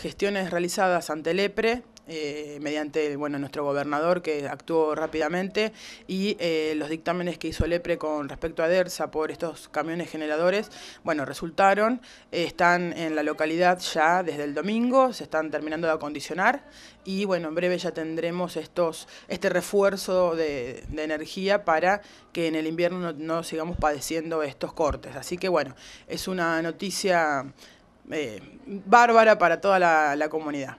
gestiones realizadas ante el eh, mediante bueno, nuestro gobernador que actuó rápidamente y eh, los dictámenes que hizo el con respecto a DERSA por estos camiones generadores, bueno, resultaron, eh, están en la localidad ya desde el domingo, se están terminando de acondicionar y bueno, en breve ya tendremos estos, este refuerzo de, energía para que en el invierno no sigamos padeciendo estos cortes. Así que bueno, es una noticia eh, bárbara para toda la comunidad.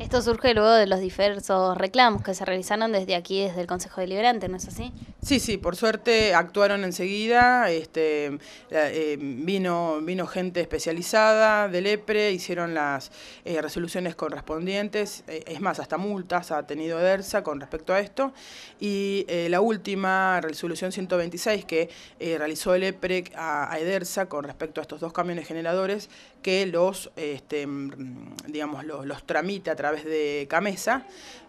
Esto surge luego de los diversos reclamos que se realizaron desde aquí, desde el Consejo Deliberante, ¿no es así? Sí, sí, por suerte actuaron enseguida, este, eh, vino, vino gente especializada del EPRE, hicieron las eh, resoluciones correspondientes, eh, es más, hasta multas ha tenido EDERSA con respecto a esto, y la última resolución 126 que realizó el EPRE a, EDERSA con respecto a estos dos camiones generadores que los, este, mm, digamos, los, los tramita a través través de Camesa,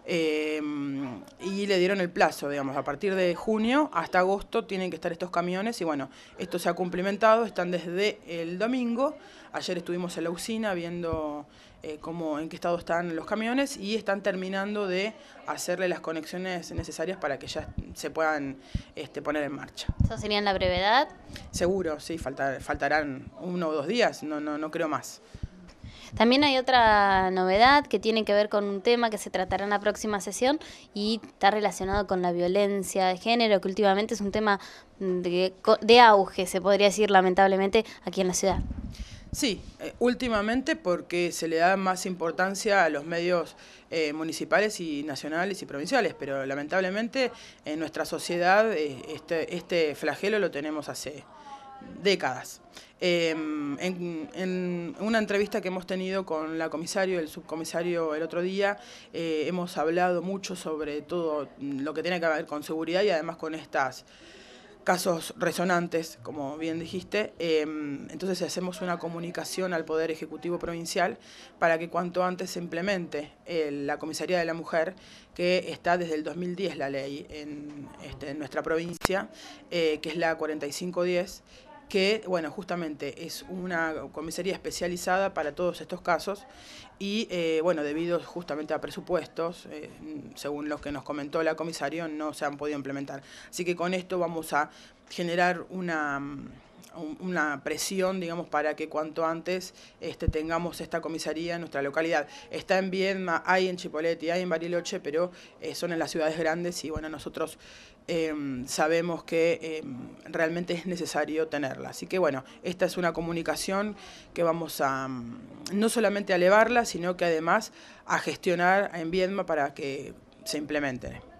em, y le dieron el plazo, digamos, a partir de junio hasta agosto tienen que estar estos camiones y bueno, esto se ha cumplimentado, están desde el domingo, ayer estuvimos en la usina viendo eh, cómo, en qué estado están los camiones y están terminando de hacerle las conexiones necesarias para que ya se puedan este, poner en marcha. ¿Eso sería en la brevedad? Seguro, sí, faltarán uno o dos días, no, no, no creo más. También hay otra novedad que tiene que ver con un tema que se tratará en la próxima sesión y está relacionado con la violencia de género, que últimamente es un tema de, de auge, se podría decir lamentablemente, aquí en la ciudad. Sí, eh, últimamente porque se le da más importancia a los medios eh, municipales y nacionales y provinciales, pero lamentablemente en nuestra sociedad eh, este, este flagelo lo tenemos hace décadas. Em, en, una entrevista que hemos tenido con la comisario, el subcomisario el otro día, eh, hemos hablado mucho sobre todo lo que tiene que ver con seguridad y además con estas casos resonantes, como bien dijiste. Em, entonces hacemos una comunicación al Poder Ejecutivo Provincial para que cuanto antes se implemente eh, la Comisaría de la Mujer, que está desde el 2010 la ley en este, nuestra provincia, eh, que es la 4510 que, bueno, justamente es una comisaría especializada para todos estos casos y, eh, bueno, debido justamente a presupuestos, eh, según los que nos comentó la comisaria, no se han podido implementar. Así que con esto vamos a generar una una presión, digamos, para que cuanto antes este, tengamos esta comisaría en nuestra localidad. Está en Viedma, hay en y hay en Bariloche, pero eh, son en las ciudades grandes y bueno, nosotros em, sabemos que em, realmente es necesario tenerla. Así que bueno, esta es una comunicación que vamos a mm, no solamente a elevarla, sino que además a gestionar en Viedma para que se implemente.